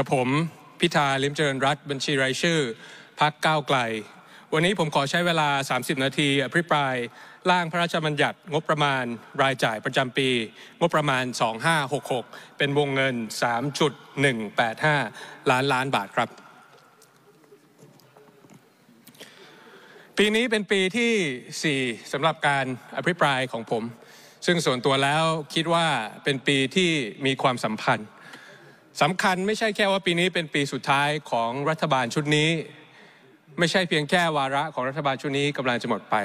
กับผม พิธาลิมเจริญรัฐบัญชีรายชื่อพักก้าวไกล วันนี้ผมขอใช้เวลา 30 นาทีอภิปราย ร่างพระราชบัญญัติงบประมาณรายจ่ายประจำปี งบประมาณ 2566 เป็นวงเงิน 3.185 ล้านล้านบาทครับ ปีนี้เป็นปีที่ 4สำหรับการอภิปรายของผม ซึ่งส่วนตัวแล้วคิดว่าเป็นปีที่มีความสัมพันธ์สำคัญไม่ใช่แค่ว่าปีนี้เป็นปีสุดท้ายของรัฐบาลชุดนี้ ไม่ใช่เพียงแค่วาระของรัฐบาลชุดนี้กำลังจะหมดไป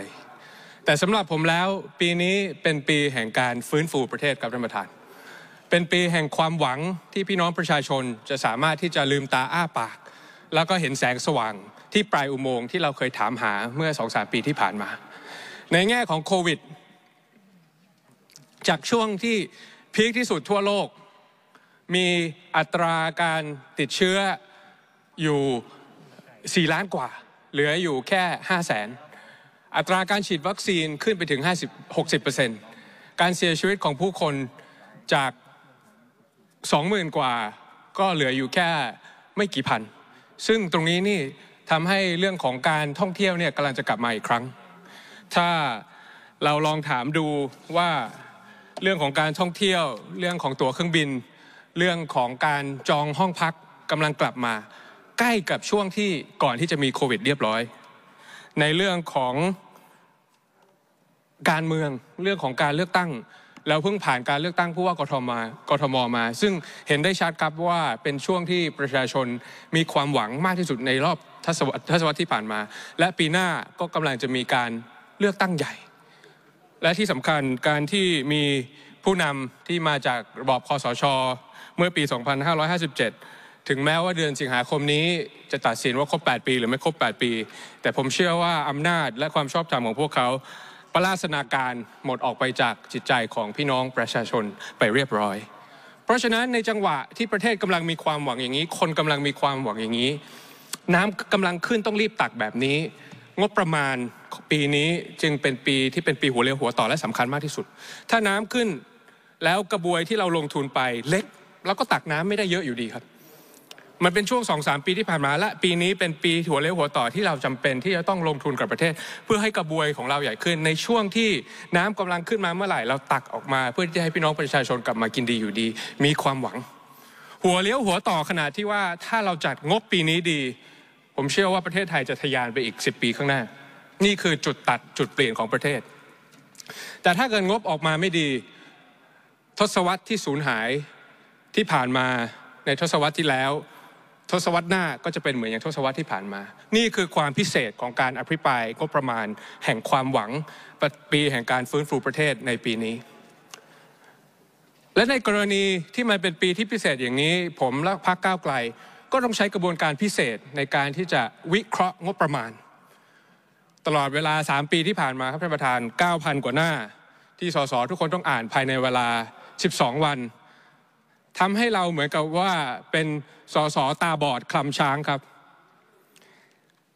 แต่สำหรับผมแล้วปีนี้เป็นปีแห่งการฟื้นฟูประเทศครับท่านประธาน เป็นปีแห่งความหวังที่พี่น้องประชาชนจะสามารถที่จะลืมตาอ้าปาก แล้วก็เห็นแสงสว่าง ที่ปลายอุโมงค์ที่เราเคยถามหาเมื่อสองสามปีที่ผ่านมาในแง่ของโควิดจากช่วงที่พีคที่สุดทั่วโลกมีอัตราการติดเชื้ออยู่ 4 ล้านกว่า เหลืออยู่แค่ 5 0 0แสน อัตราการฉีดวัคซีนขึ้นไปถึง 50 60 การเสียชีวิตของผู้คนจาก 20,000 กว่า ก็เหลืออยู่แค่ไม่กี่พัน ซึ่งตรงนี้นี่ทำให้เรื่องของการท่องเที่ยวเนี่ยกำลังจะกลับมาอีกครั้ง ถ้าเราลองถามดูว่าเรื่องของการท่องเที่ยวเรื่องของตั๋วเครื่องบินเรื่องของการจองห้องพักกำลังกลับมา ใกล้กับช่วงที่ก่อนที่จะมีโควิด เรียบร้อย ในเรื่องของการเมืองเรื่องของการเลือกตั้งเราเพิ่งผ่านการเลือกตั้งผู้ว่ากทมกทมมา ซึ่งเห็นได้ชัดครับว่าเป็นช่วงที่ประชาชนมีความหวังมากที่สุดในรอบทศวรรษที่ผ่านมา และปีหน้าก็กำลังจะมีการเลือกตั้งใหญ่ และที่สำคัญการที่มีผู้นำที่มาจากระบอบคอสช เมื่อปี 2557 ถึงแม้ว่าเดือนสิงหาคมนี้จะตัดสินว่าครบ 8 ปีหรือไม่ครบ 8 ปี แต่ผมเชื่อว่าอำนาจและความชอบธรรมของพวกเขา ประลาศนาการหมดออกไปจากจิตใจของพี่น้องประชาชนไปเรียบร้อย เพราะฉะนั้นในจังหวะที่ประเทศกำลังมีความหวังอย่างนี้ คนกำลังมีความหวังอย่างนี้ น้ำกำลังขึ้นต้องรีบตักแบบนี้ งบประมาณปีนี้จึงเป็นปีที่เป็นปีหัวเรือหัวต่อและสำคัญมากที่สุด ถ้าน้ำขึ้นแล้วกระบวยที่เราลงทุนไปเล็กแล้วก็ตักน้ำไม่ได้เยอะอยู่ดีครับ มันเป็นช่วงสองสามปีที่ผ่านมาและ ปีนี้เป็นปีหัวเลี้ยวหัวต่อที่เราจำเป็น ที่จะต้องลงทุนกับประเทศ เพื่อให้กระบวยของเราใหญ่ขึ้น ในช่วงที่น้ำกำลังขึ้นมาเมื่อไหร่ เราตักออกมา เพื่อที่จะให้พี่น้องประชาชนกลับมากินดีอยู่ดี มีความหวัง หัวเลี้ยวหัวต่อขนาดที่ว่าถ้าเราจัดงบปีนี้ดี ผมเชื่อว่าประเทศไทยจะทะยานไปอีก10ปีข้างหน้า นี่คือจุดตัดจุดเปลี่ยนของประเทศ แต่ถ้าเกินงบออกมาไม่ดีทศวรรษที่สูญหายที่ผ่านมาในทศวรรษที่แล้ว ทศวรรษหน้าก็จะเป็นเหมือนอย่างทศวรรษที่ผ่านมา นี่คือความพิเศษของการอภิปรายงบประมาณ แห่งความหวังปีแห่งการฟื้นฟูประเทศในปีนี้ และในกรณีที่มันเป็นปีที่พิเศษอย่างนี้ ผมและพรรคก้าวไกลก็ต้องใช้กระบวนการพิเศษในการที่จะวิเคราะห์งบประมาณ ตลอดเวลา 3 ปีที่ผ่านมาครับท่านประธาน9,000 กว่าหน้า ที่สสทุกคนต้องอ่านภายในเวลา12 วันทำให้เราเหมือนกับว่าเป็นสอสอตาบอดคลำช้างครับ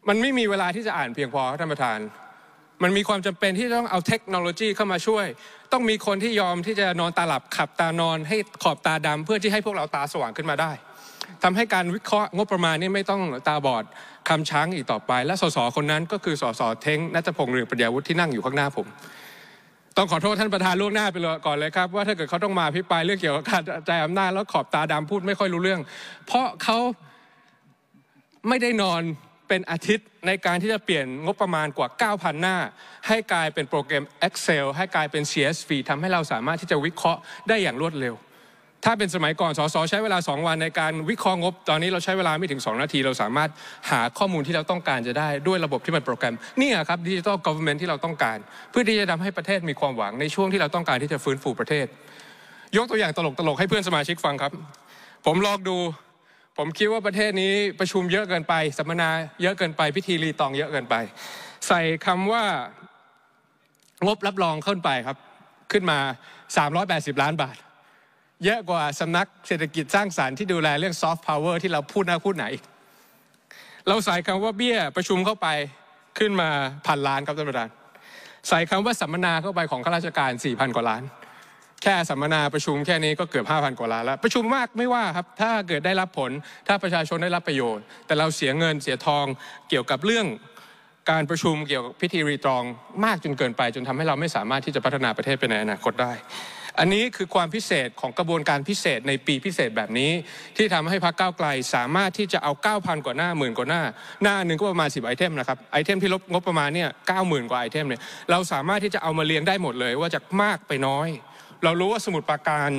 มันไม่มีเวลาที่จะอ่านเพียงพอท่านประธาน มันมีความจำเป็นที่ต้องเอาเทคโนโลยีเข้ามาช่วย ต้องมีคนที่ยอมที่จะนอนตาหลับขับตานอนให้ขอบตาดำเพื่อที่ให้พวกเราตาสว่างขึ้นมาได้ทำให้การวิเคราะห์งบประมาณนี่ไม่ต้องตาบอดคำช้างอีกต่อไป และสสคนนั้น ก็คือสสเท้งนัทพงษ์เรืองปัญญาวุฒิที่นั่งอยู่ข้างหน้าผมต้องขอโทษท่านประธานล่วงหน้าไปเลยก่อนเลยครับ ว่าถ้าเกิดเขาต้องมาพิปายเรื่องเกี่ยวกับการใจอำนาจแล้วขอบตาดำพูดไม่ค่อยรู้เรื่อง เพราะเขาไม่ได้นอนเป็นอาทิตย์ในการที่จะเปลี่ยนงบประมาณกว่า 9,000 หน้า ให้กลายเป็นโปรแกรม Excel ให้กลายเป็น CSV ทำให้เราสามารถที่จะวิเคราะห์ได้อย่างรวดเร็วถ้าเป็นสมัยก่อนสสใช้เวลา 2 วันในการวิเคราะห์งบตอนนี้เราใช้เวลาไม่ถึง 2 นาที เราสามารถหาข้อมูลที่เราต้องการจะได้ด้วยระบบที่มันโปรแกรม นี่ครับดิจิทัลกอเวอร์เมนที่เราต้องการ เพื่อที่จะทำให้ประเทศมีความหวังในช่วงที่เราต้องการที่จะฟื้นฟูประเทศ ยกตัวอย่างตลกๆให้เพื่อนสมาชิกฟังครับ ผมลองดูผมคิดว่าประเทศนี้ประชุมเยอะเกินไป สัมมนาเยอะเกินไปพิธีรีตองเยอะเกินไป ใส่คำว่างบรับรองขึ้นไปครับขึ้นมา 380 ล้านบาทเยอะกว่าสำนักเศรษฐกิจสร้างสารรค์ที่ดูแลเรื่องซอฟต์พาวเวอร์ที่เราพูดหน้าพูดไหน เราใส่คำว่าเบี้ยประชุมเข้าไปขึ้นมาพันล้านครับท่านประธาน ใส่คำว่าสัมมนาเข้าไปของข้าราชการ4ี่พันกว่าล้าน แค่สัมมนาประชุมแค่นี้ก็เกือบ 5 0 0นกว่าล้านแล้ว ประชุมมากไม่ว่าครับ ถ้าเกิดได้รับผลถ้าประชาชนได้รับประโยชน์ แต่เราเสียเงินเสียทองเกี่ยวกับเรื่องการประชุมเกี่ยวกับพิธีรีตรองมากจนเกินไป จนทำให้เราไม่สามารถที่จะพัฒนาประเทศไปในอนาคตได้อันนี้คือความพิเศษของกระบวนการพิเศษในปีพิเศษแบบนี้ที่ทำให้พักเก้าไกล สามารถที่จะเอา9,000กว่าหน้าหมื่นกว่าหน้าหน้าหนึ่งก็ประมาณ10ไอเทมนะครับไอเทมที่ลบงบประมาณเนี่ยเก้าหมื่นกว่าไอเทมเนี่ยเราสามารถที่จะเอามาเรียงได้หมดเลย ว่าจากมากไปน้อย เรารู้ว่าสมุดปราการ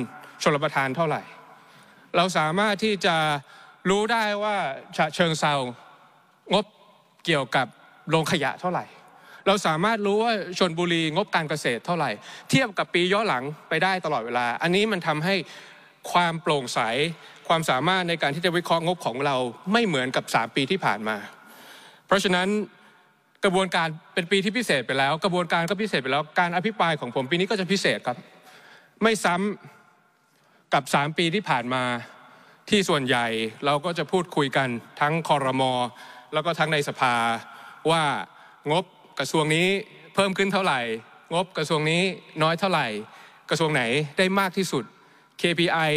ชลประทานเท่าไหร่เราสามารถที่จะรู้ได้ว่าเชิงเซางบเกี่ยวกับโรงขยะเท่าไหร่เราสามารถรู้ว่าชนบุรีงบการเกษตรเท่าไหร่ เทียบกับปีย้อนหลังไปได้ตลอดเวลา อันนี้มันทำให้ความโปร่งใส ความสามารถในการที่จะวิเคราะห์งบของเรา ไม่เหมือนกับ 3 ปีที่ผ่านมา เพราะฉะนั้นกระบวนการเป็นปีที่พิเศษไปแล้ว กระบวนการก็พิเศษไปแล้ว การอภิปรายของผมปีนี้ก็จะพิเศษครับ ไม่ซ้ำกับ3ปีที่ผ่านมา ที่ส่วนใหญ่เราก็จะพูดคุยกัน ทั้งคอรมอแล้วก็ทั้งในสภาว่างบกระทรวงนี้เพิ่มขึ้นเท่าไหร่งบกระทรวงนี้น้อยเท่าไหร่ กระทรวงไหนได้มากที่สุด KPI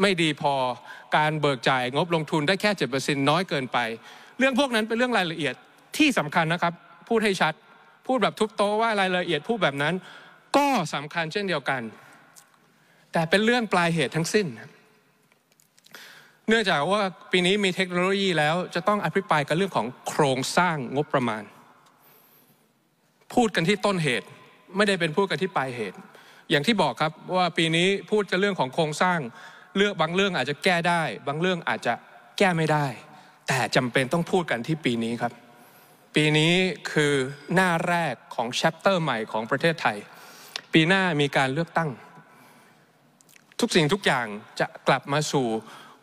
ไม่ดีพอการเบิกจ่ายงบลงทุนได้แค่7%น้อยเกินไป เรื่องพวกนั้นเป็นเรื่องรายละเอียดที่สำคัญนะครับ พูดให้ชัด พูดแบบทุบโต๊ะว่ารายละเอียดพูดแบบนั้น ก็สำคัญเช่นเดียวกัน แต่เป็นเรื่องปลายเหตุทั้งสิ้น เนื่องจากว่าปีนี้มีเทคโนโลยีแล้วจะต้องอภิปรายกับเรื่องของโครงสร้างงบประมาณพูดกันที่ต้นเหตุไม่ได้เป็นพูดกันที่ปลายเหตุ อย่างที่บอกครับว่าปีนี้พูดกันเรื่องของโครงสร้าง เลือกบางเรื่องอาจจะแก้ได้ บางเรื่องอาจจะแก้ไม่ได้ แต่จำเป็นต้องพูดกันที่ปีนี้ครับ ปีนี้คือหน้าแรกของแชปเตอร์ใหม่ของประเทศไทย ปีหน้ามีการเลือกตั้ง ทุกสิ่งทุกอย่างจะกลับมาสู่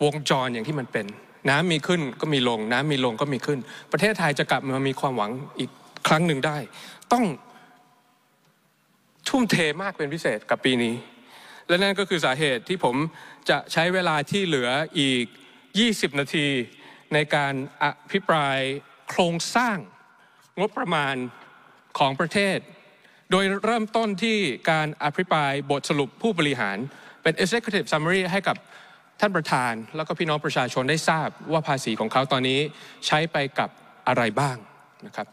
วงจรอย่างที่มันเป็น น้ำมีขึ้นก็มีลงน้ำมีลงก็มีขึ้น ประเทศไทยจะกลับมามีความหวังอีกครั้งหนึ่งได้ต้องทุ่มเทมากเป็นพิเศษกับปีนี้ และนั่นก็คือสาเหตุที่ผมจะใช้เวลาที่เหลืออีก 20 นาที ในการอภิปรายโครงสร้างงบประมาณของประเทศ โดยเริ่มต้นที่การอภิปรายบทสรุปผู้บริหารเป็น executive summary ให้กับท่านประธาน แล้วก็พี่น้องประชาชนได้ทราบว่าภาษีของเขาตอนนี้ใช้ไปกับอะไรบ้างนะครับ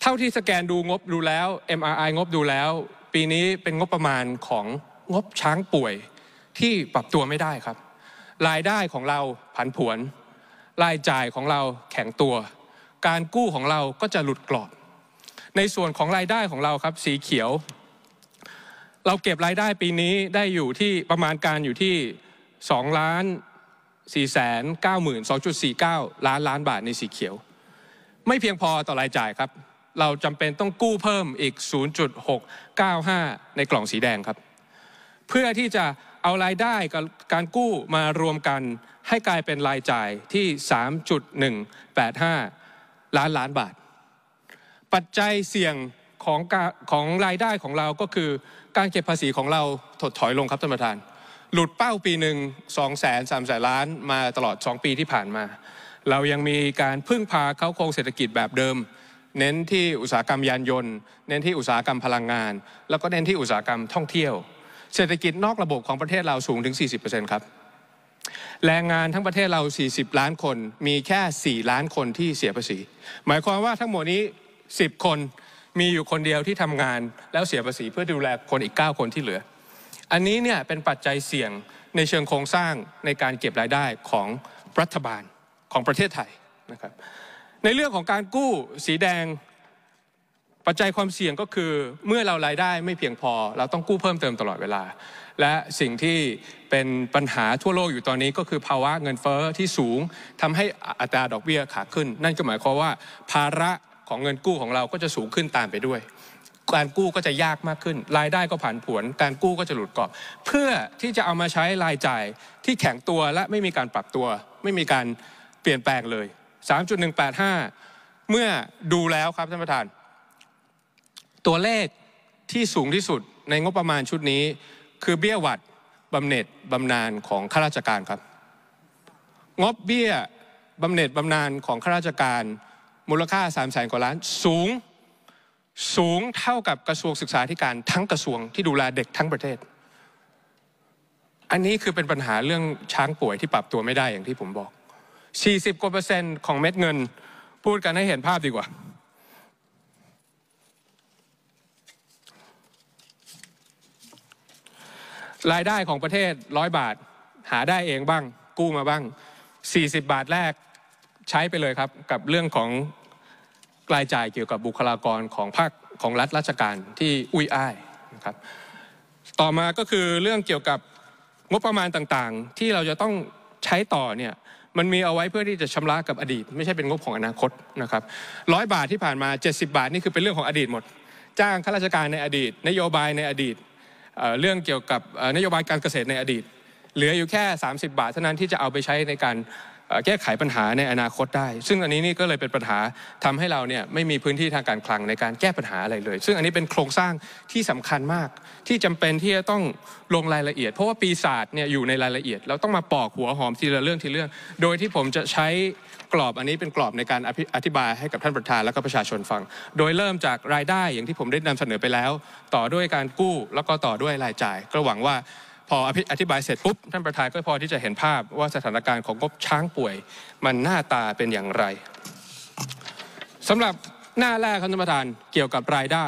เท่าที่สแกนดูงบดูแล้ว MRI งบดูแล้ว ปีนี้เป็นงบประมาณของงบช้างป่วย ที่ปรับตัวไม่ได้ครับ รายได้ของเราผันผวน รายจ่ายของเราแข็งตัว การกู้ของเราก็จะหลุดกรอบ ในส่วนของรายได้ของเราครับสีเขียว เราเก็บรายได้ปีนี้ได้อยู่ที่ประมาณการอยู่ที่2ล้าน4แสน9 2 4 9 ล้านล้านบาทในสีเขียว ไม่เพียงพอต่อรายจ่ายครับเราจำเป็นต้องกู้เพิ่มอีก 0.695 ในกล่องสีแดงครับ เพื่อที่จะเอารายได้กับการกู้มารวมกันให้กลายเป็นรายจ่ายที่ 3.185 ล้านล้านบาท ปัจจัยเสี่ยงของของรายได้ของเราก็คือการเก็บภาษีของเราถดถอยลงครับท่านประธาน หลุดเป้าปีหนึ่ง2แสน3แสนล้านมาตลอด 2 ปีที่ผ่านมา เรายังมีการพึ่งพาเข้าโครงเศรษฐกิจแบบเดิมเน้นที่อุตสาหกรรมยานยนต์ เน้นที่อุตสาหกรรมพลังงาน แล้วก็เน้นที่อุตสาหกรรมท่องเที่ยว เศรษฐกิจนอกระบบของประเทศเราสูงถึง40%ครับ แรงงานทั้งประเทศเรา40ล้านคน มีแค่4ล้านคนที่เสียภาษี หมายความว่าทั้งหมดนี้10คนมีอยู่คนเดียวที่ทำงานแล้วเสียภาษี เพื่อดูแลคนอีก9คนที่เหลือ อันนี้เนี่ยเป็นปัจจัยเสี่ยงในเชิงโครงสร้างในการเก็บรายได้ของรัฐบาลของประเทศไทยนะครับในเรื่องของการกู้สีแดงปัจจัยความเสี่ยงก็คือ เมื่อเรารายได้ไม่เพียงพอ เราต้องกู้เพิ่มเติมตลอดเวลา และสิ่งที่เป็นปัญหาทั่วโลกอยู่ตอนนี้ก็คือภาวะเงินเฟอ้อที่สูงทำให้อัตราดอกเบี้ยขาขึ้น นั่นก็หมายความว่าภาระของเงินกู้ของเราก็จะสูงขึ้นตามไปด้วย การกู้ก็จะยากมากขึ้นรายได้ก็ผันผวนการกู้ก็จะหลุดกรอบเพื่อที่จะเอามาใช้รายจ่ายที่แข็งตัวและไม่มีการปรับตัว ไม่มีการเปลี่ยนแปลงเลย3.185 เมื่อดูแล้วครับท่านประธาน ตัวเลขที่สูงที่สุดในงบประมาณชุดนี้ คือเบี้ยหวัดบำเหน็จบำนาญของข้าราชการครับ งบเบี้ยบำเหน็จบำนาญของข้าราชการมูลค่า3ามแสนกว่าล้านสูงสูงเท่ากับกระทรวงศึกษาธิการทั้งกระทรวงที่ดูแลเด็กทั้งประเทศ อันนี้คือเป็นปัญหาเรื่องช้างป่วยที่ปรับตัวไม่ได้อย่างที่ผมบอก40กว่าเปอร์เซ็นต์ของเม็ดเงินพูดกันให้เห็นภาพดีกว่า รายได้ของประเทศร้อยบาทหาได้เองบ้างกู้มาบ้าง 40 บาทแรกใช้ไปเลยครับ กับเรื่องของรายจ่ายเกี่ยวกับบุคลากรของภาคของรัฐราชการที่ อุ้ยอ้ายนะครับต่อมาก็คือเรื่องเกี่ยวกับงบประมาณต่างๆ ที่เราจะต้องใช้ต่อเนี่ยมันมีเอาไว้เพื่อที่จะชำระกับอดีตไม่ใช่เป็นงบของอนาคตนะครับร้อยบาทที่ผ่านมา 70บาทนี่คือเป็นเรื่องของอดีตหมด จ้างข้าราชการในอดีต นโยบายในอดีตเรื่องเกี่ยวกับนโยบายการเกษตรในอดีต เหลืออยู่แค่ 30 บาทเท่านั้นที่จะเอาไปใช้ในการแก้ไขปัญหาในอนาคตได้ ซึ่งอันนี้นี่ก็เลยเป็นปัญหาทำให้เราเนี่ย ไม่มีพื้นที่ทางการคลังในการแก้ปัญหาอะไรเลย ซึ่งอันนี้เป็นโครงสร้างที่สำคัญมาก ที่จำเป็นที่จะต้องลงรายละเอียด เพราะว่าปีศาจเนี่ยอยู่ในรายละเอียดเราต้องมาปอกหัวหอมทีละเรื่องทีเรื่อง โดยที่ผมจะใช้กรอบอันนี้เป็นกรอบในการอธิบายให้กับท่านประธานและก็ประชาชนฟัง โดยเริ่มจากรายได้อย่างที่ผมได้นำเสนอไปแล้ว ต่อด้วยการกู้แล้วก็ต่อด้วยรายจ่ายก็หวังว่าพออธิบายเสร็จปุ๊บ ท่านประธานก็พอที่จะเห็นภาพว่าสถานการณ์ของงบช้างป่วยมันหน้าตาเป็นอย่างไร สำหรับหน้าแรกท่านประธานเกี่ยวกับรายได้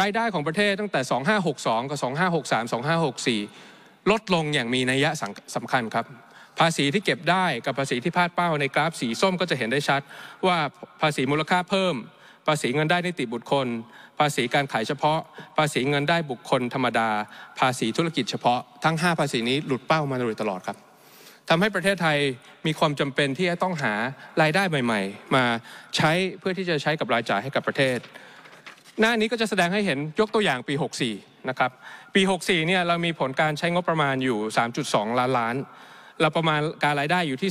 รายได้ของประเทศตั้งแต่ 2562 กับ 2563 2564 ลดลงอย่างมีนัยยะสำคัญครับ ภาษีที่เก็บได้กับภาษีที่พลาดเป้าในกราฟ สีส้มก็จะเห็นได้ชัด ว่าภาษีมูลค่าเพิ่ม ภาษีเงินได้นิติบุคคลภาษีการขายเฉพาะ ภาษีเงินได้บุคคลธรรมดา ภาษีธุรกิจเฉพาะทั้ง 5 ภาษีนี้หลุดเป้ามาโดยตลอดครับทำให้ประเทศไทยมีความจำเป็นที่จะต้องหารายได้ใหม่ๆ มาใช้เพื่อที่จะใช้กับรายจ่ายให้กับประเทศ หน้านี้ก็จะแสดงให้เห็นยกตัวอย่างปี 64 นะครับ ปี 64 เนี่ย เรามีผลการใช้งบประมาณอยู่3.2 ล้านล้านเราประมาณการรายได้อยู่ที่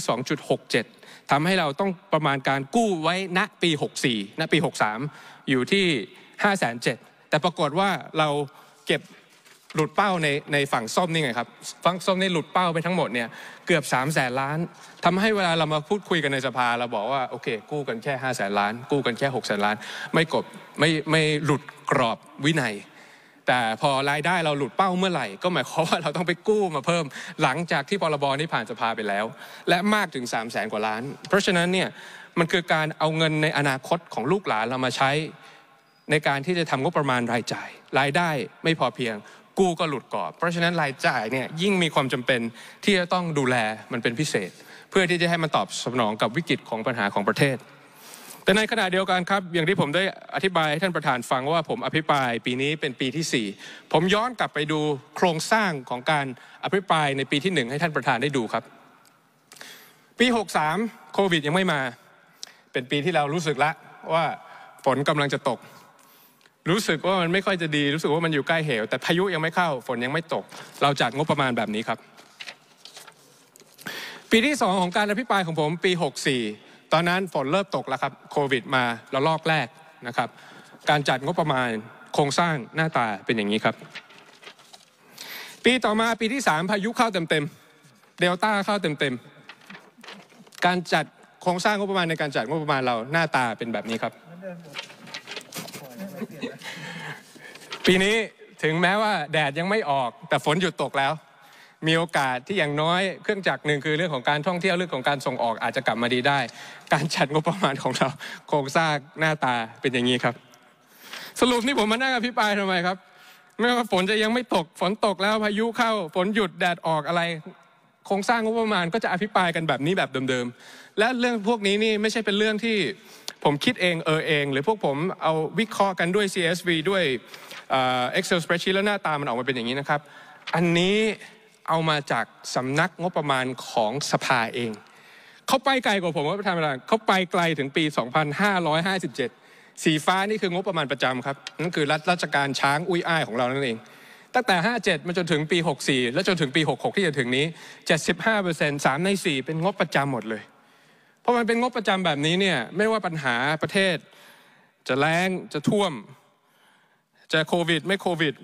2.67ทำให้เราต้องประมาณการกู้ไว้ณปี64ณปี63อยู่ที่5 7 0 0ดแต่ปรากฏว่าเราเก็บหลุดเป้าในในฝั่งส้มนี่ไงครับ ฝั่งส้มนี่หลุดเป้าไปทั้งหมดเนี่ยเกือบ3ามแสนล้านทำให้เวลาเรามาพูดคุยกันในสภา เราบอกว่าโอเคกู้กันแค่5้าแสนล้านกู้กันแค่6กแสนล้านไม่กบไม่ไม่หลุดกรอบวินัย แต่พอรายได้เราหลุดเป้าเมื่อไหร่ ก็หมายความว่าเราต้องไปกู้มาเพิ่มหลังจากที่พรบนี้ผ่านสภาไปแล้ว และมากถึง3ามแสนกว่าล้าน เพราะฉะนั้นเนี่ยมันคือการเอาเงินในอนาคตของลูกหลานเรามาใช้ในการที่จะทำงบประมาณรายจ่ายรายได้ไม่พอเพียง กู้ก็หลุดกรอบ เพราะฉะนั้นรายจ่ายเนี่ยยิ่งมีความจำเป็นที่จะต้องดูแลมันเป็นพิเศษ เพื่อที่จะให้มันตอบสนองกับวิกฤตของปัญหาของประเทศ แต่ในขณะเดียวกันครับ อย่างที่ผมได้อธิบายให้ท่านประธานฟังว่าผมอภิปรายปีนี้เป็นปีที่ 4 ผมย้อนกลับไปดูโครงสร้างของการอภิปรายในปีที่ 1 ให้ท่านประธานได้ดูครับ ปี63โควิดยังไม่มาเป็นปีที่เรารู้สึกละว่าฝนกำลังจะตกรู้สึกว่ามันไม่ค่อยจะดีรู้สึกว่ามันอยู่ใกล้เหว แต่พายุยังไม่เข้าฝนยังไม่ตก เราจัดงบประมาณแบบนี้ครับ ปีที่2ของการอภิปรายของผม ปี 64 ตอนนั้น ฝนเริ่มตกแล้วครับ โควิด มาระลอกแรกนะครับ การจัดงบประมาณ โครงสร้างหน้าตาเป็นอย่างนี้ครับ ปีต่อมาปีที่3พายุเข้าเต็มเต็มเดลต้าเข้าเต็มเต็มการจัดโครงสร้างงบประมาณในการจัดงบประมาณเราหน้าตาเป็นแบบนี้ครับปีนี้ถึงแม้ว่าแดดยังไม่ออก แต่ฝนหยุดตกแล้ว มีโอกาสที่อย่างน้อย เครื่องจักรหนึ่งคือเรื่องของการท่องเที่ยวเรื่องของการส่งออกอาจจะกลับมาดีได้ การจัดงบประมาณของเรา โครงสร้างหน้าตาเป็นอย่างนี้ครับ สรุปนี่ผมมานั่งอภิปรายทำไมครับไม่ว่าฝนจะยังไม่ตกฝนตกแล้วพายุเข้าฝนหยุดแดดออกอะไรโครงสร้างงบประมาณก็จะอภิปรายกันแบบนี้แบบเดิมๆและเรื่องพวกนี้นี่ไม่ใช่เป็นเรื่องที่ผมคิดเอง เออเอง หรือพวกผมเอาวิเคราะห์กันด้วย CSV ด้วย Excel spreadsheet แล้วหน้าตามันออกมาเป็นอย่างนี้นะครับ อันนี้เอามาจากสำนักงบประมาณของสภาเอง เขาไปไกลกว่าผมว่าประธานประธานเขาไปไกลถึงปี 2557 สีฟ้านี่คืองบประมาณประจำครับ นั่นคือรัฐราชการช้างอุ้ยอ้ายของเรานั่นเอง ตั้งแต่ 57 มาจนถึงปี 64 และจนถึงปี 66 ที่จะถึงนี้ 75% 3 ใน 4 เป็นงบประจำหมดเลยพราะมันเป็นงบประจำแบบนี้เนี่ย ไม่ว่าปัญหาประเทศจะแรงจะท่วมจะโควิด ไม่โควิด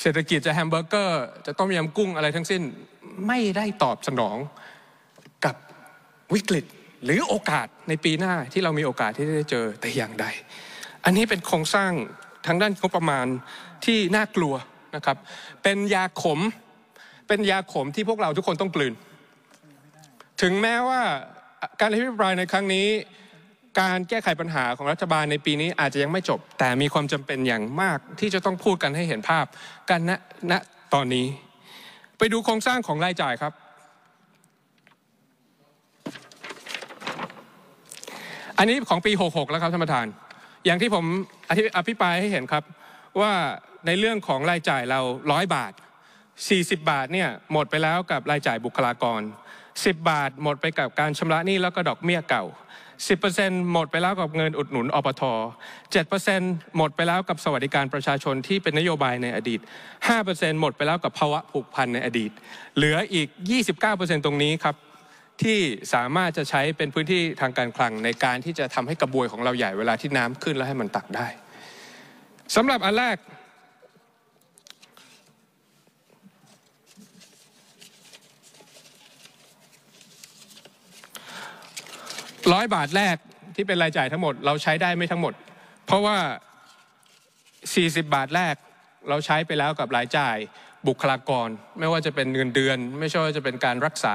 เศรษฐกิจจะแฮมเบอร์เกอร์ จะต้มยำกุ้งอะไรทั้งสิ้นไม่ได้ตอบสนองกับวิกฤตหรือโอกาสในปีหน้าที่เรามีโอกาสที่จะเจอแต่อย่างใด อันนี้เป็นโครงสร้างทางด้านงบประมาณที่น่ากลัวนะครับเป็นยาขมเป็นยาขมที่พวกเราทุกคนต้องกลืนถึงแม้ว่าการอภิปรายในครั้งนี้การแก้ไขปัญหาของรัฐบาลในปีนี้อาจจะยังไม่จบ แต่มีความจำเป็นอย่างมากที่จะต้องพูดกันให้เห็นภาพกันณณตอนนี้ ไปดูโครงสร้างของรายจ่ายครับอันนี้ของปี66แล้วครับท่านประธาน อย่างที่ผมอภิปรายให้เห็นครับว่าในเรื่องของรายจ่ายเรา 100 บาท 40 บาทเนี่ย หมดไปแล้วกับรายจ่ายบุคลากร10 บาทหมดไปกับการชำระหนี้แล้วก็ดอกเบี้ยเก่า 10%หมดไปแล้วกับเงินอุดหนุนอปท7%หมดไปแล้วกับสวัสดิการประชาชนที่เป็นนโยบายในอดีต5%หมดไปแล้วกับภาวะผูกพันในอดีต เหลืออีก 29%ตรงนี้ครับที่สามารถจะใช้เป็นพื้นที่ทางการคลังในการที่จะทำให้กระบวยของเราใหญ่เวลาที่น้ำขึ้นแล้วให้มันตักได้ สำหรับอันแรกร้อยบาทแรกที่เป็นรายจ่ายทั้งหมดเราใช้ได้ไม่ทั้งหมด เพราะว่า 40 บาทแรกเราใช้ไปแล้วกับรายจ่ายบุคลากรไม่ว่าจะเป็นเงินเดือน ไม่ใช่ว่าจะเป็นการรักษา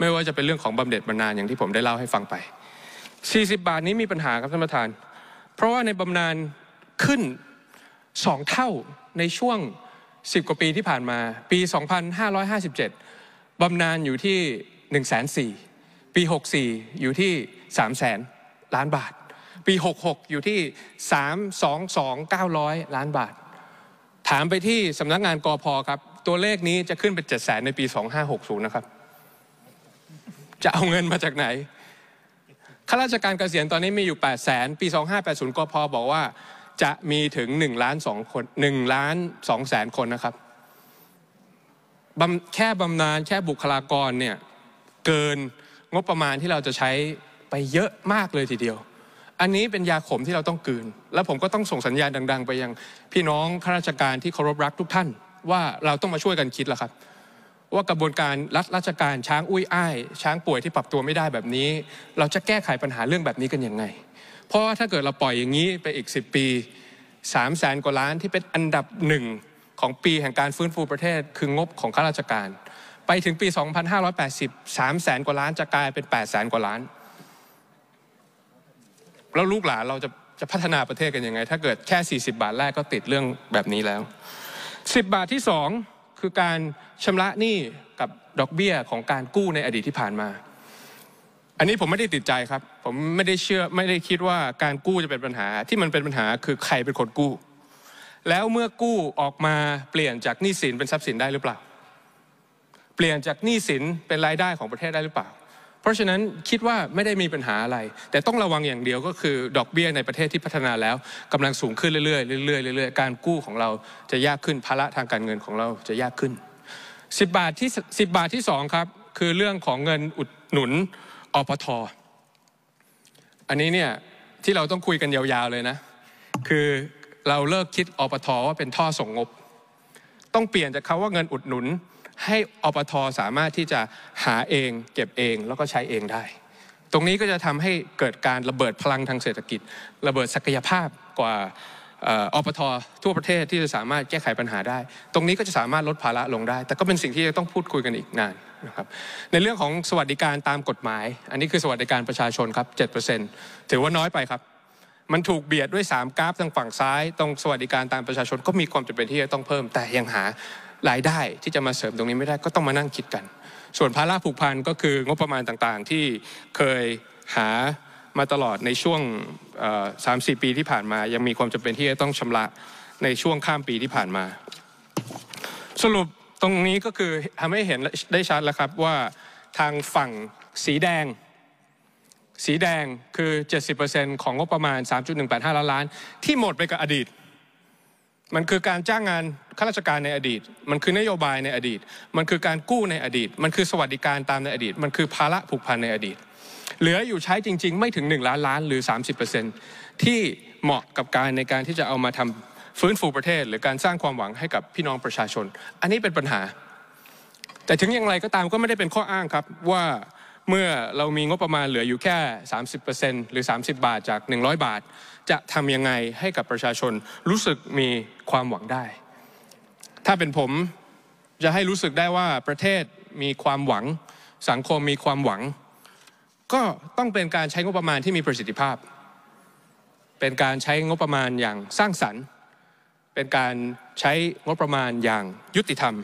ไม่ว่าจะเป็นเรื่องของบำเหน็จบำนาญอย่างที่ผมได้เล่าให้ฟังไป 40 บาทนี้มีปัญหาครับท่านประธาน เพราะว่าในบำนาญขึ้น 2 เท่าในช่วง 10 กว่าปีที่ผ่านมา ปี 2557 บำนาญอยู่ที่1 4 0 0 0ปี 64 อยู่ที่3 0 0แสนล้านบาท ปี 66 อยู่ที่ 3 2 2 900 ล้านบาท ถามไปที่สำนักงานกอพอครับ ตัวเลขนี้จะขึ้นเป็น7 0 0แสนในปี 2560 นะครับ จะเอาเงินมาจากไหน ข้าราชการเกษียณตอนนี้มีอยู่8 0 0แสนปี 2580กอพอบอกว่าจะมีถึง1ล้าน2คน1ล้าน2แสนคนนะครับ แค่บำนาญแค่บุคลากรเนี่ย เกินงบประมาณที่เราจะใช้ไปเยอะมากเลยทีเดียว อันนี้เป็นยาขมที่เราต้องกืน และผมก็ต้องส่งสัญญาณดัง ๆ ไปยัง พี่น้องข้าราชการที่เคารพรักทุกท่าน ว่าเราต้องมาช่วยกันคิดละครับ ว่ากระบวนการรัฐราชการช้างอุ้ยอ้ายช้างป่วยที่ปรับตัวไม่ได้แบบนี้ เราจะแก้ไขปัญหาเรื่องแบบนี้กันยังไง เพราะว่าถ้าเกิดเราปล่อยอย่างนี้ไปอีก 10 ปี3ามแสนกว่าล้านที่เป็นอันดับหนึ่งของปีแห่งการฟื้นฟูประเทศคืองบของข้าราชการไปถึงปี 2580 3แสนกว่าล้านจะกลายเป็น8แสนกว่าล้าน แล้วลูกหลานเราจะจะพัฒนาประเทศกันยังไงถ้าเกิดแค่ 40 บาทแรกก็ติดเรื่องแบบนี้แล้ว 10 บาทที่ 2 คือการชำระหนี้กับดอกเบี้ยของการกู้ในอดีตที่ผ่านมา อันนี้ผมไม่ได้ติดใจครับ ผมไม่ได้เชื่อไม่ได้คิดว่าการกู้จะเป็นปัญหาที่มันเป็นปัญหาคือใครเป็นคนกู้ แล้วเมื่อกู้ออกมาเปลี่ยนจากหนี้สินเป็นทรัพย์สินได้หรือเปล่าเปลี่ยนจากหนี้สินเป็นรายได้ของประเทศได้หรือเปล่า เพราะฉะนั้นคิดว่าไม่ได้มีปัญหาอะไร แต่ต้องระวังอย่างเดียวก็คือ ดอกเบี้ยในประเทศที่พัฒนาแล้ว กำลังสูงขึ้นเรื่อยๆเรื่อยๆเรื่อยๆการกู้ของเราจะยากขึ้นภาระทางการเงินของเราจะยากขึ้น10บาทที่10 บาทที่2ครับคือเรื่องของเงินอุดหนุนอปทอันนี้เนี่ยที่เราต้องคุยกันยาวๆเลยนะคือเราเลิกคิดอปทว่าเป็นท่อส่งงบ ต้องเปลี่ยนจากคาว่าเงินอุดหนุนให้อปทสามารถที่จะหาเอง เก็บเองแล้วก็ใช้เองได้ ตรงนี้ก็จะทำให้เกิดการระเบิดพลังทางเศรษฐกิจ ระเบิดศักยภาพกว่าอปท ทั่วประเทศที่จะสามารถแก้ไขปัญหาได้ ตรงนี้ก็จะสามารถลดภาระลงได้ แต่ก็เป็นสิ่งที่จะต้องพูดคุยกันอีกนานนะครับในเรื่องของสวัสดิการตามกฎหมาย อันนี้คือ สวัสดิการประชาชนครับ7%ถือว่าน้อยไปครับมันถูกเบียดด้วย3กราฟทางฝั่งซ้าย ตรงสวัสดิการตามประชาชนก็มีความจำเป็นที่จะต้องเพิ่มแต่ยังหารายได้ที่จะมาเสริมตรงนี้ไม่ได้ก็ต้องมานั่งคิดกัน ส่วนภาระผูกพันก็คือ งบประมาณต่างๆ ที่เคยหามาตลอดในช่วงสามสี่ปีที่ผ่านมา ยังมีความจำเป็นที่จะต้องชำระในช่วงข้ามปีที่ผ่านมา สรุปตรงนี้ก็คือทำให้เห็นได้ชัดแล้วครับว่าทางฝั่งสีแดงสีแดงคือ 70%ของงบประมาณ 3.185 ล้านล้านที่หมดไปกับอดีตมันคือการจ้างงานข้าราชการในอดีต มันคือนโยบายในอดีต มันคือการกู้ในอดีต มันคือสวัสดิการตามในอดีต มันคือภาระผูกพันในอดีต เหลืออยู่ใช้จริงๆ ไม่ถึง1ล้านล้านหรือ30%ที่เหมาะกับการในการที่จะเอามาทำฟื้นฟูประเทศ หรือการสร้างความหวังให้กับพี่น้องประชาชน อันนี้เป็นปัญหา แต่ถึงอย่างไรก็ตามก็ไม่ได้เป็นข้ออ้างครับ ว่าเมื่อเรามีงบประมาณเหลืออยู่แค่ 30%หรือ 30 บาทจาก 100 บาทจะทำยังไงให้กับประชาชนรู้สึกมีความหวังได้ ถ้าเป็นผมจะให้รู้สึกได้ว่าประเทศมีความหวังสังคมมีความหวัง ก็ต้องเป็นการใช้งบประมาณที่มีประสิทธิภาพ เป็นการใช้งบประมาณอย่างสร้างสรรค์ เป็นการใช้งบประมาณอย่างยุติธรรม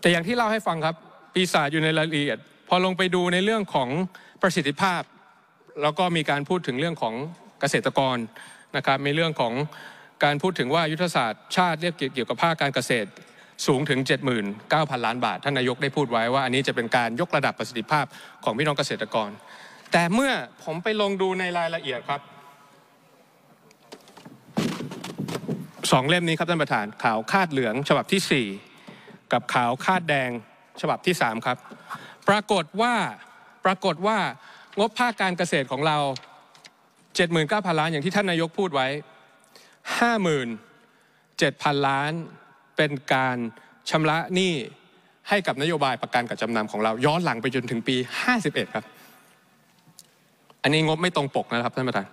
แต่อย่างที่เล่าให้ฟังครับปีศาจอยู่ในรายละเอียด พอลงไปดูในเรื่องของประสิทธิภาพแล้วก็มีการพูดถึงเรื่องของเกษตรกรนะครับ มีเรื่องของการพูดถึงว่ายุทธศาสตร์ชาติเรียกเกี่ยวกับภาค การเกษตรสูงถึง79,000ล้านบาทท่านนายกได้พูดไว้ว่า อันนี้จะเป็นการยกระดับประสิทธิภาพของพี่น้องเกษตรกร แต่เมื่อผมไปลงดูในรายละเอียดครับสองเล่มนี้ครับท่านประธานข่าวคาดเหลืองฉบับที่4กับข่าวคาดแดงฉบับที่3ครับ ปรากฏว่าปรากฏว่างบภาคการเกษตรของเรา 79,000 ล้านอย่างที่ท่านนายกพูดไว้57,000 ล้าน เป็นการชำระหนี้ให้กับนโยบายประกันกับจำนำของเรา ย้อนหลังไปจนถึงปี 51 ครับ อันนี้งบไม่ตรงปกนะครับ ท่านประธาน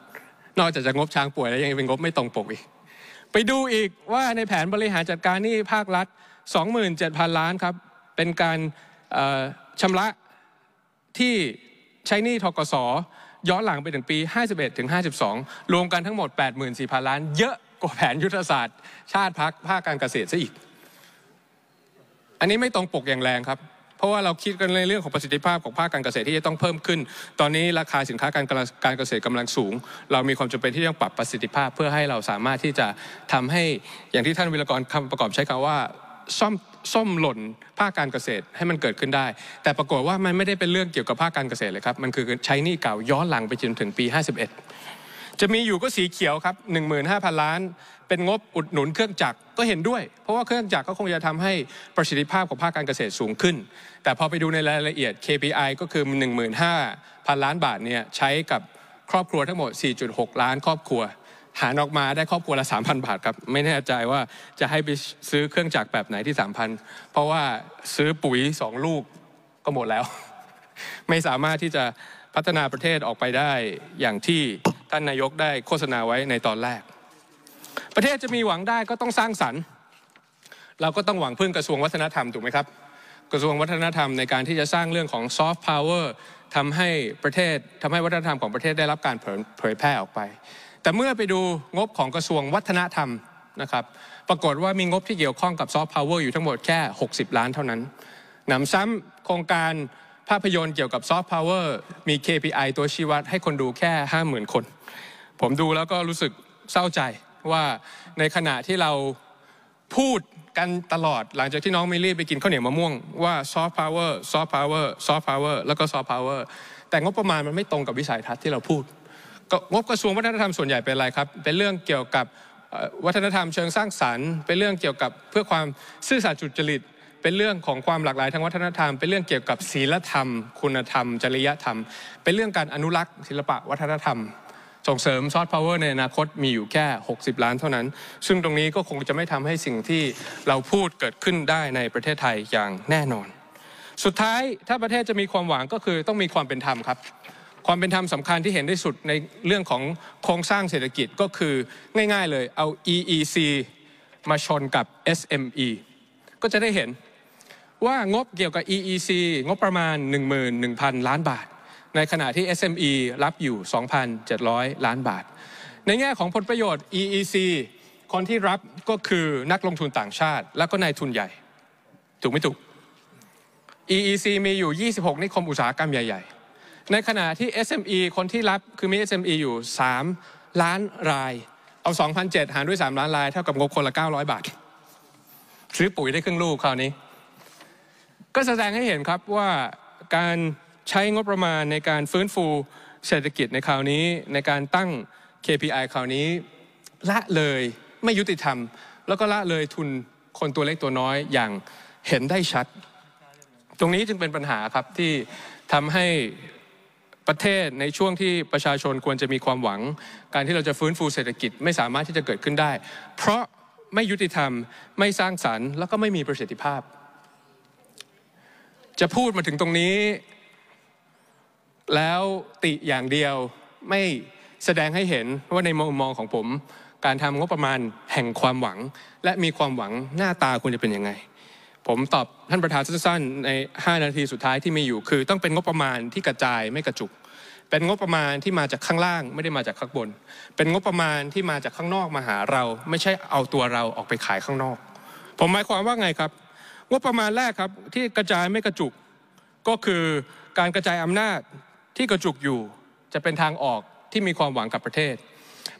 นอกจากจะงบช้างป่วยแล้ว ยังเป็นงบไม่ตรงปกอีก ไปดูอีกว่าในแผนบริหารจัดการหนี้ภาครัฐ 27,000 ล้านครับ เป็นการชำระที่ใช้หนี้ทกศย้อนหลังไปถึงปี 51ถึง52รวมกันทั้งหมด 84,000 ล้าน เยอะกว่าแผนยุทธศาสตร์ชาติพักภาคการเกษตรซะอีก อันนี้ไม่ตรงปกอย่างแรงครับ เพราะว่าเราคิดกันในเรื่องของประสิทธิภาพของภาคการเกษตรที่จะต้องเพิ่มขึ้น ตอนนี้ราคาสินค้าการการเกษตรกำลังสูง เรามีความจำเป็นที่ต้องปรับประสิทธิภาพเพื่อให้เราสามารถที่จะทำให้ อย่างที่ท่านวิรกรคำประกอบใช้คำว่าซ่อมส้มหล่นภาคการเกษตรให้มันเกิดขึ้นได้ แต่ปรากฏว่ามันไม่ได้เป็นเรื่องเกี่ยวกับภาคการเกษตรเลยครับ มันคือใช้หนี้เก่าย้อนหลังไปจนถึงปี 51 จะมีอยู่ก็สีเขียวครับ 15,000 ล้าน เป็นงบอุดหนุนเครื่องจักรก็เห็นด้วย เพราะว่าเครื่องจักรก็คงจะทำให้ประสิทธิภาพของภาคการเกษตรสูงขึ้น แต่พอไปดูในรายละเอียด KPI ก็คือ 15,000 ล้านบาทเนี่ยใช้กับครอบครัวทั้งหมด 4.6 ล้าน ครอบครัวหารออกมาได้ครอบครัวละ3,000 บาทครับ ไม่แน่ใจว่าจะให้ไปซื้อเครื่องจักรแบบไหนที่ 3,000เพราะว่าซื้อปุ๋ย 2 ลูกก็หมดแล้ว ไม่สามารถที่จะพัฒนาประเทศออกไปได้อย่างที่ท่านนายกได้โฆษณาไว้ในตอนแรก ประเทศจะมีหวังได้ก็ต้องสร้างสรรค์เราก็ต้องหวังพึ่งกระทรวงวัฒนธรรม ถูกไหมครับ กระทรวงวัฒนธรรมในการที่จะสร้างเรื่องของซอฟต์พาวเวอร์ทำให้ประเทศทำให้วัฒนธรรมของประเทศได้รับการเผยแพร่ออกไปแต่เมื่อไปดูงบของกระทรวงวัฒนธรรมนะครับ ปรากฏว่ามีงบที่เกี่ยวข้องกับซอฟต์พาวเวอร์อยู่ทั้งหมดแค่ 60 ล้านเท่านั้นหนำซ้ำโครงการภาพยนตร์เกี่ยวกับซอฟต์พาวเวอร์มี KPI ตัวชี้วัด ให้คนดูแค่ 50,000 คน ผมดูแล้วก็รู้สึกเศร้าใจว่าในขณะที่เราพูดกันตลอดหลังจากที่น้องมิลี่ไปกินข้าวเหนียวมะม่วงว่าซอฟต์พาวเวอร์ซอฟต์พาวเวอร์ซอฟต์พาวเวอร์แล้วก็ซอฟต์พาวเวอร์แต่งบประมาณมันไม่ตรงกับวิสัยทัศน์ที่เราพูดงบกระทรวงวัฒนธรรมส่วนใหญ่เป็นอะไรครับ เป็นเรื่องเกี่ยวกับวัฒนธรรมเชิงสร้างสรรค์เป็นเรื่องเกี่ยวกับเพื่อความซื่อสัตย์จุจริต เป็นเรื่องของความหลากหลายทางวัฒนธรรม เป็นเรื่องเกี่ยวกับ ศีลธรรม คุณธรรม จริยธรรม เป็นเรื่องการอนุรักษ์ ศิลปะวัฒนธรรม ส่งเสริมซอฟต์พาวเวอร์ในอนาคตมีอยู่แค่60ล้านเท่านั้น ซึ่งตรงนี้ก็คงจะไม่ทำให้สิ่งที่เราพูดเกิดขึ้นได้ในประเทศไทยอย่างแน่นอน สุดท้ายถ้าประเทศจะมีความหวังก็คือต้องมีความเป็นธรรมครับความเป็นธรรมสำคัญที่เห็นได้สุดในเรื่องของโครงสร้างเศรษฐกิจก็คือง่ายๆเลยเอา EEC มาชนกับ SME ก็จะได้เห็นว่างบเกี่ยวกับ EEC งบประมาณ 11,000 ล้านบาท ในขณะที่ SME รับอยู่ 2,700 ล้านบาท ในแง่ของผลประโยชน์ EEC คนที่รับก็คือนักลงทุนต่างชาติ และก็นายทุนใหญ่ ถูกไม่ถูก EEC มีอยู่ 26 นิคมอุตสาหกรรมใหญ่ในขณะที่ SME คนที่รับคือมี SME อยู่ 3 ล้านราย เอา2 0 0 7หารด้วย 3 ล้านรายเท่ากับงบคนละ 900 บาทซื้อปุ๋ยได้ครึ่งลูกคราวนี้ ก็แสดงให้เห็นครับว่าการใช้งบประมาณในการฟื้นฟูเศรษฐกิจในคราวนี้ในการตั้ง KPI คราวนี้ ละเลยไม่ยุติธรรม แล้วก็ละเลยทุนคนตัวเล็กตัวน้อยอย่างเห็นได้ชัด ตรงนี้จึงเป็นปัญหาครับที่ทำให้ประเทศในช่วงที่ประชาชนควรจะมีความหวัง การที่เราจะฟื้นฟูเศรษฐกิจไม่สามารถที่จะเกิดขึ้นได้ เพราะไม่ยุติธรรมไม่สร้างสารรค์แล้วก็ไม่มีประสิทธิภาพ จะพูดมาถึงตรงนี้ แล้วติอย่างเดียวไม่แสดงให้เห็นว่าในมุมมองของผม การทำงบประมาณแห่งความหวัง และมีความหวังหน้าตาควรจะเป็นยังไงผมตอบท่านประธานสั้น ๆ ใน 5 นาทีสุดท้ายที่มีอยู่คือ ต้องเป็นงบประมาณที่กระจายไม่กระจุก เป็นงบประมาณที่มาจากข้างล่างไม่ได้มาจากข้างบน เป็นงบประมาณที่มาจากข้างนอกมาหาเรา ไม่ใช่เอาตัวเราออกไปขายข้างนอก ผมหมายความว่าไงครับ งบประมาณแรกครับ ที่กระจายไม่กระจุก ก็คือการกระจายอำนาจที่กระจุกอยู่ จะเป็นทางออกที่มีความหวังกับประเทศ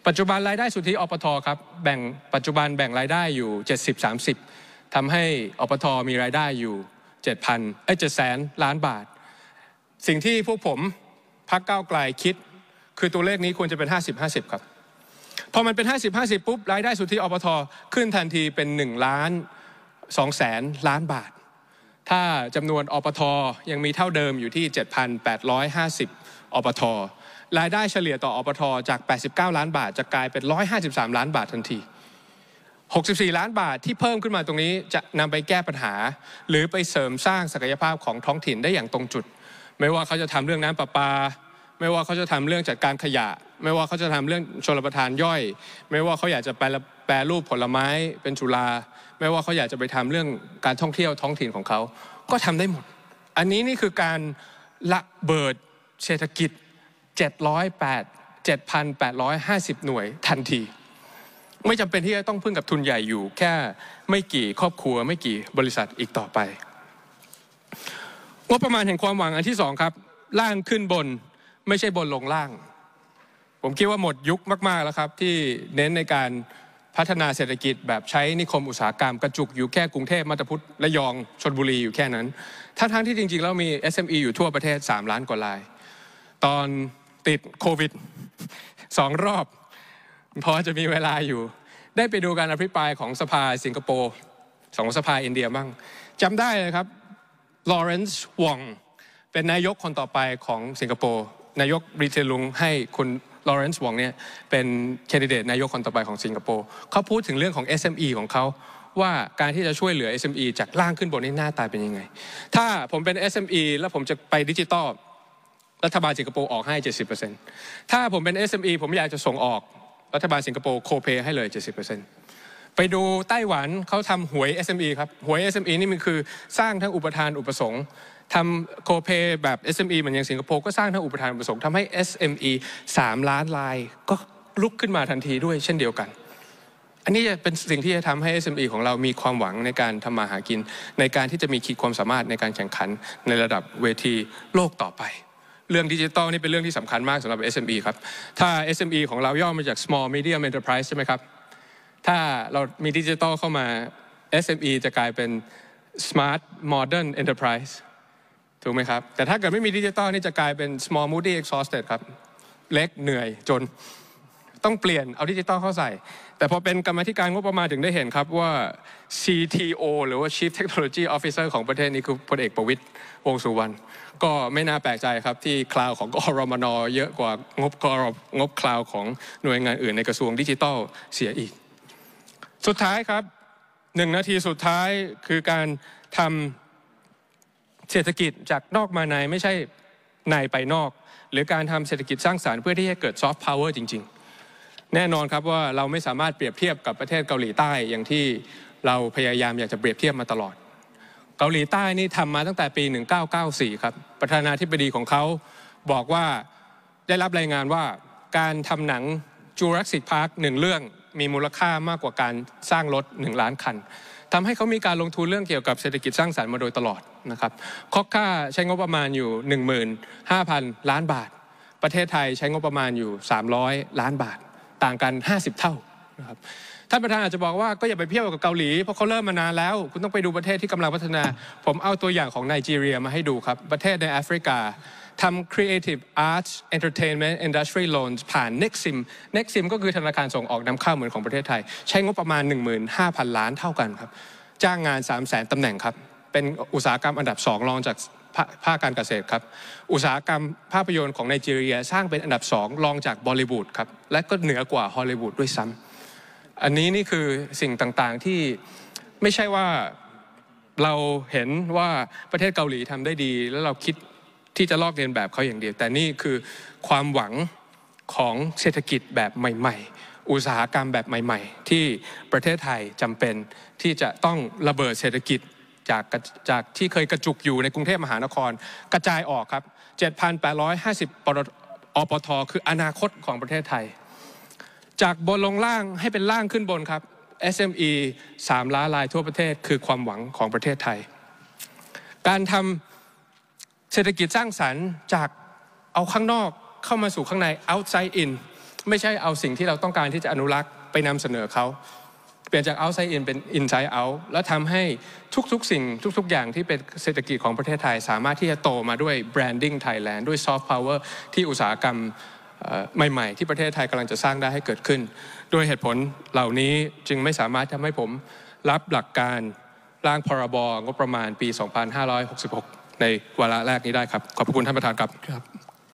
ปัจจุบันรายได้สุทธิอปทครับแบ่งปัจจุบันแบ่งรายได้อยู่ 70 30ทำให้อปทมีรายได้อยู่7,000เอ้็ดแสนล้านบาท สิ่งที่พวกผมพักเก้าไกลคิดคือตัวเลขนี้ควรจะเป็น 50-50 ครับ พอมันเป็น 50-50 ปุ๊บ รายได้สุทธิอปทขึ้นทันทีเป็น1ล้าน2แสนล้านบาท ถ้าจำนวนอปทยังมีเท่าเดิมอยู่ที่ 7,850 อปท รายได้เฉลี่ยต่ออปทจาก 89ล้านบาทจะกลายเป็น 153 ล้านบาททันที64 ล้านบาทที่เพิ่มขึ้นมาตรงนี้จะนำไปแก้ปัญหา หรือไปเสริมสร้างศักยภาพของท้องถิ่นได้อย่างตรงจุด ไม่ว่าเขาจะทำเรื่องน้ำประปา ไม่ว่าเขาจะทำเรื่องจัดการขยะ ไม่ว่าเขาจะทำเรื่องชลประทานย่อย ไม่ว่าเขาอยากจะแปลรูปผลไม้เป็นจุลาไม่ว่าเขาอยากจะไปทำเรื่องการท่องเที่ยวท้องถิ่นของเขาก็ทำได้หมดอันนี้นี่คือการละเบิดเศรษฐกิจ708 7,850หน่วยทันทีไม่จำเป็นที่จะต้องพึ่งกับทุนใหญ่อยู่แค่ไม่กี่ครอบครัวไม่กี่บริษัทอีกต่อไปงบประมาณแห่งความหวังอันที่สองครับ ล่างขึ้นบนไม่ใช่บนลงล่าง ผมคิดว่าหมดยุคมาก ๆ แล้วครับ ที่เน้นในการพัฒนาเศรษฐกิจแบบใช้นิคมอุตสาหกรรมกระจุกอยู่แค่กรุงเทพมัตพุทธระยองชนบุรีอยู่แค่นั้นทั้งทั้งที่จริงๆแล้วมี SME อยู่ทั่วประเทศ3ล้านกว่าราย ตอนติดโควิดสองรอบพอจะมีเวลาอยู่ได้ไปดูการอภิปรายของสภาสิงคโปร์สองสภาอินเดียบ้างจำได้เลยครับลอเรนซ์วองเป็นนายกคนต่อไปของสิงคโปร์นายกรีเทลุง ให้คุณลอเรนซ์วองเนี่ยเป็นแคนดิเดตนายกคนต่อไปของสิงคโปร์เขาพูดถึงเรื่องของ SME ของเขาว่าการที่จะช่วยเหลือ SME จากล่างขึ้นบนนี่หน้าตาเป็นยังไง ถ้าผมเป็น SME แล้วผมจะไปดิจิตอล รัฐบาลสิงคโปร์ออกให้70%ถ้าผมเป็น SME ผมอยากจะส่งออกรัฐบาลสิงคโปร์โคเปให้เลย 70%ไปดูไต้หวันเขาทำหวย SME ครับ หวย SME นี่มันคือ สร้างทั้งอุปทานอุปสงค์ทำโคเปแบบ SME เหมือนอย่างสิงคโปร์ก็สร้างทั้งอุปทานอุปสงค์ทำให้ SME 3ล้านลายก็ลุกขึ้นมาทันทีด้วยเช่นเดียวกัน อันนี้จะเป็นสิ่งที่จะทำให้ SME ของเรามีความหวังในการทำมาหากิน ในการที่จะมีขีดความสามารถในการแข่งขันในระดับเวทีโลกต่อไปเรื่องดิจิทัลนี่เป็นเรื่องที่สำคัญมากสำหรับ SME ครับ ถ้า SME ของเราย่อมาจาก small medium enterprise ใช่ไหมครับ ถ้าเรามีดิจิทัลเข้ามา SME จะกลายเป็น smart modern enterprise ถูกไหมครับ แต่ถ้าเกิดไม่มีดิจิทัลนี่จะกลายเป็น small moody exhausted ครับ เล็กเหนื่อยจนต้องเปลี่ยนเอาดิจิตอลเข้าใส่ แต่พอเป็นกรรมธิการงบประมาณ ถึงได้เห็นครับว่า CTO หรือว่า Chief Technology Officer ของประเทศนี้คือพลเอกประวิตยวงสุวรรณ ก็ไม่น่าแปลกใจครับ ที่คลาวของกรมนเยอะกว่างบกรงบคลาวของหน่วยงานอื่นในกระทรวงดิจิตอลเสียอีก สุดท้ายครับหนึ่งนาทีสุดท้ายคือการทำเศรษฐกิจจากนอกมาในไม่ใช่ในไปนอก หรือการทำเศรษฐกิจสร้างสารรค์เพื่อที่จะเกิดซอฟต์พาวเวอร์จริงแน่นอนครับว่าเราไม่สามารถเปรียบเทียบกับประเทศเกาหลีใต้อย่างที่เราพยายามอยากจะเปรียบเทียบมาตลอด เกาหลีใต้นี่ทำมาตั้งแต่ปี 1994 ครับประธานาธิบดีของเขาบอกว่าได้รับรายงานว่าการทำหนังจูรักสิทพาร์คหนึ่งเรื่องมีมูลค่ามากกว่าการสร้างรถ1ล้านคัน ทำให้เขามีการลงทุนเรื่องเกี่ยวกับเศรษฐกิจสร้างสารรค์มาโดยตลอดนะครับคอกค่าใช้งบประมาณอยู่15,000ล้านบาท ประเทศไทยใช้งบประมาณอยู่ 300 ล้านบาทต่างกัน 50 เท่านะครับท่านประธานอาจจะบอกว่าก็อย่าไปเพี้ยวกับเกาหลี เพราะเขาเริ่มมานานแล้ว คุณต้องไปดูประเทศที่กำลังพัฒนา ผมเอาตัวอย่างของไนจีเรียมาให้ดูครับ ประเทศในแอฟริกาทำ Creative Arts Entertainment Industry Loans ผ่าน Nexim Nexim ก็คือธนาคารส่งออกนำเข้าเหมือนของประเทศไทย ใช้งบประมาณ 15,000ล้านเท่ากันครับจ้างงาน3 0 0 0 0 0ตำแหน่งครับเป็นอุตสาหกรรมอันดับ2รองจากภาคการเกษตรครับ อุตสาหกรรมภาพยนตร์ของไนจีเรียสร้างเป็นอันดับสองรองจากบอลิวูดครับ และก็เหนือกว่าฮอลลีวูดด้วยซ้ำ อันนี้นี่คือสิ่งต่างๆที่ไม่ใช่ว่าเราเห็นว่าประเทศเกาหลีทำได้ดี แล้วเราคิดที่จะลอกเลียนแบบเขาอย่างเดียว แต่นี่คือความหวังของเศรษฐกิจแบบใหม่ ๆ อุตสาหกรรมแบบใหม่ๆ ที่ประเทศไทยจำเป็นที่จะต้องระเบิดเศรษฐกิจจากจากที่เคยกระจุกอยู่ในกรุงเทพมหานครกระจายออกครับ 7,850ปรอปทคืออนาคตของประเทศไทย จากบนลงล่างให้เป็นล่างขึ้นบนครับ SME 3 ล้านรายทั่วประเทศคือความหวังของประเทศไทย การทำเศรษฐกิจสร้างสรรค์จากเอาข้างนอกเข้ามาสู่ข้างใน outside in ไม่ใช่เอาสิ่งที่เราต้องการที่จะอนุรักษ์ไปนำเสนอเขาเปลี่ยนจาก outside in เป็น inside out แล้วทำให้ทุกๆ สิ่งทุกๆ อย่างที่เป็นเศรษฐกิจของประเทศไทย สามารถที่จะโตมาด้วย branding Thailand ด้วย soft power ที่อุตสาหกรรมใหม่ๆ ที่ประเทศไทยกำลังจะสร้างได้ให้เกิดขึ้น ด้วยเหตุผลเหล่านี้จึงไม่สามารถทำให้ผมรับหลักการร่างพรบงบประมาณปี 2566 ในวาระแรกนี้ได้ครับ ขอบพระคุณท่านประธานครับ